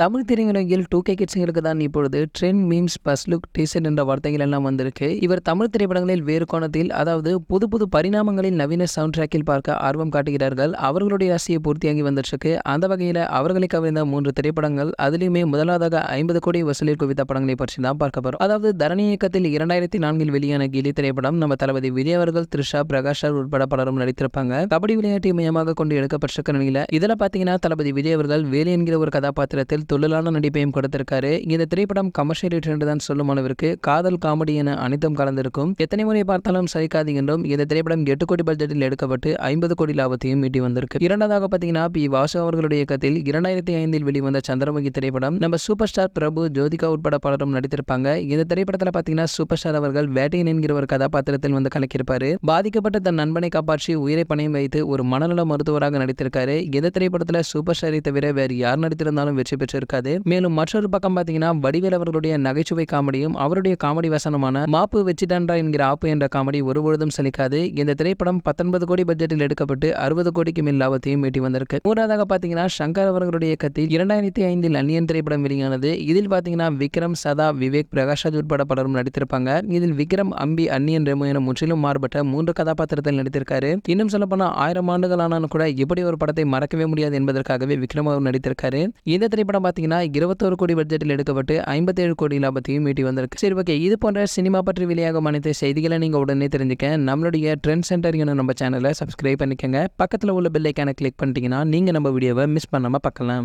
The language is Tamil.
தமிழ் திரையுலகில் டூ கே கிட்ஸுங்களுக்கு தான் இப்பொழுது trend memes bus look t-shirt என்ற வார்த்தைகள் எல்லாம் வந்திருக்கு இவர் தமிழ் திரைப்படங்களில் வேறு கோணத்தில் அதாவது புது புது பரிணாமங்களில் நவீன சவுண்ட் ட்ராக்கில் பார்க்க ஆர்வம் காட்டுகிறார்கள் அவர்களுடைய ஆசையை பூர்த்தியாகி வந்துருக்கு அந்த வகையில் அவர்களை கவர்ந்த மூன்று திரைப்படங்கள் அதிலுமே முதலாவதாக ஐம்பது கோடி வசூலில் குவித்த படங்களை பற்றி தான் பார்க்க போறோம் அதாவது தரணி இயக்கத்தில் இரண்டாயிரத்தி நான்கில் வெளியான கிளி திரைப்படம் நம்ம தளபதி விஜய் அவர்கள் த்ரிஷா பிரகாஷர் உட்பட பலரும் நடித்திருப்பாங்க கபடி விளையாட்டை மையமாக கொண்டு எடுக்கப்பட்டிருக்க நிலையில் இதில் பார்த்தீங்கன்னா தளபதி விஜய் அவர்கள் வேலை என்கிற ஒரு கதாபாத்திரத்தில் தொழிலான நடிப்பையும் கொடுத்திருக்காரு இந்த திரைப்படம் கமர்ஷியல் என்று தான் சொல்லும் அளவிற்கு காதல் காமெடி என அனைத்தும் கலந்திருக்கும் எத்தனை முறை பார்த்தாலும் சகிக்காது என்றும் இந்த திரைப்படம் எட்டு கோடி பட்ஜெட்டில் எடுக்கப்பட்டு ஐம்பது கோடி லாபத்தையும் ஈட்டி வந்திருக்கு இரண்டாவதாக பார்த்தீங்கன்னா பி வாசு அவர்களுடைய இயக்கத்தில் இரண்டாயிரத்தி ஐந்தில் வெளிவந்த சந்திரமுகி திரைப்படம் நம்ம சூப்பர் ஸ்டார் பிரபு ஜோதிகா உட்பட பலரும் நடித்திருப்பாங்க இந்த திரைப்படத்தில் பாத்தீங்கன்னா சூப்பர் ஸ்டார் அவர்கள் வேட்டையன் என்கிற ஒரு கதாபாத்திரத்தில் வந்து கலக்கியிருப்பாரு பாதிக்கப்பட்ட தன் நண்பனை காப்பாற்றி உயிரை பணியம் வைத்து ஒரு மனநல மருத்துவராக நடித்திருக்காரு இந்த திரைப்படத்தில் சூப்பர் ஸ்டாரை தவிர வேறு யார் நடித்திருந்தாலும் வெற்றி பெற்று இருக்காது மேலும் மற்றொரு பக்கம் பாத்தீங்கன்னா வடிவேல் அவர்களுடைய நகைச்சுவை காமெடியும் அவருடைய காமெடி வசனமான மாப்பு வச்சுதான்டா என்கிற ஆப்பு என்ற காமெடி ஒருபொழுதும் சலிக்காது இந்த திரைப்படம் பத்தொன்பது கோடி பட்ஜெட்டில் எடுக்கப்பட்டு அறுபது கோடிக்கு மேல் லாபத்தையும் ஈட்டி வந்திருக்கு மூன்றாவதாக பாத்தீங்கன்னா சங்கர் அவர்களுடைய கத்தில் இரண்டாயிரத்தி ஐந்தில் அந்நியன் திரைப்படம் வெளியானது இதில் பாத்தீங்கன்னா விக்ரம் சதா விவேக் பிரகாஷ்ராஜ் உட்பட பலரும் நடித்திருப்பாங்க இதில் விக்ரம் அம்பி அந்நியன் ரெமு என முற்றிலும் மாறுபட்ட மூன்று கதாபாத்திரத்தில் நடித்திருக்காரு இன்னும் போனா ஆயிரம் ஆண்டுகள் ஆனாலும் கூட இப்படி ஒரு படத்தை மறக்கவே முடியாது என்பதற்காகவே விக்ரம் அவர் நடித்திருக்காரு இந்த திரைப்படம் பார்த்தீங்கன்னா இருபத்தோரு கோடி பட்ஜெட்டில் எடுக்கப்பட்டு ஐம்பத்தேழு கோடி லாபத்தையும் மீட்டி வந்திருக்கு சரி ஓகே இது போன்ற சினிமா பற்றி வெளியாகும் அனைத்து செய்திகளை நீங்கள் உடனே தெரிஞ்சுக்க நம்மளுடைய ட்ரெண்ட் சென்டர் என நம்ம சேனலை சப்ஸ்கிரைப் பண்ணிக்கோங்க பக்கத்தில் உள்ள பெல்லைக்கான கிளிக் பண்ணிட்டீங்கன்னா நீங்கள் நம்ம வீடியோவை மிஸ் பண்ணாமல் பார்க்கலாம்